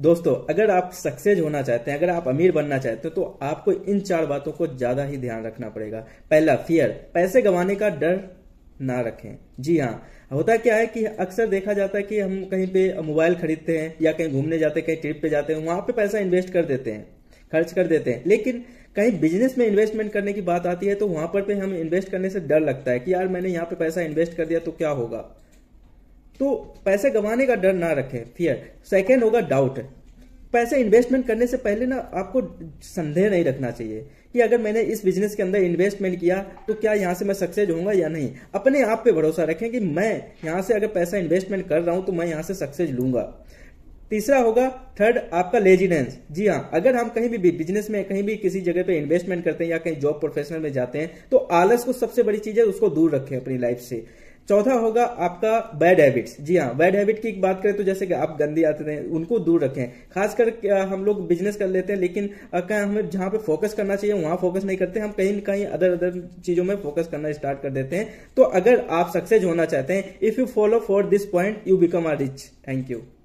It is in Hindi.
दोस्तों अगर आप सक्सेस होना चाहते हैं अगर आप अमीर बनना चाहते हो तो आपको इन चार बातों को ज्यादा ही ध्यान रखना पड़ेगा पहला फियर पैसे गंवाने का डर ना रखें जी हाँ होता क्या है कि अक्सर देखा जाता है कि हम कहीं पे मोबाइल खरीदते हैं या कहीं घूमने जाते हैं कहीं ट्रिप पे जाते हैं वहां पे पैसा इन्वेस्ट कर देते हैं खर्च कर देते हैं लेकिन कहीं बिजनेस में इन्वेस्टमेंट करने की बात आती है तो वहां पर पे हम इन्वेस्ट करने से डर लगता है कि यार मैंने यहाँ पे पैसा इन्वेस्ट कर दिया तो क्या होगा तो पैसे गंवाने का डर ना रखें फियर सेकेंड होगा डाउट पैसे इन्वेस्टमेंट करने से पहले ना आपको संदेह नहीं रखना चाहिए कि अगर मैंने इस बिजनेस के अंदर इन्वेस्टमेंट किया तो क्या यहाँ से मैं सक्सेस होऊंगा या नहीं अपने आप पे भरोसा रखें कि मैं यहाँ से अगर पैसा इन्वेस्टमेंट कर रहा हूँ तो मैं यहाँ से सक्सेस लूंगा तीसरा होगा थर्ड आपका लेजीनेंस जी हाँ अगर हम कहीं भी बिजनेस में कहीं भी किसी जगह पे इन्वेस्टमेंट करते हैं या कहीं जॉब प्रोफेशनल में जाते हैं तो आलस को सबसे बड़ी चीज है उसको दूर रखें अपनी लाइफ से चौथा होगा आपका बैड हैबिट्स जी हाँ बैड हैबिट की बात करें तो जैसे कि आप गंदी आते हैं उनको दूर रखें खासकर हम लोग बिजनेस कर लेते हैं लेकिन हमें जहाँ पे फोकस करना चाहिए वहां फोकस नहीं करते हम कहीं ना कहीं अदर अदर चीजों में फोकस करना स्टार्ट कर देते हैं तो अगर आप सक्सेस होना चाहते हैं if you follow for this point you become are rich thank you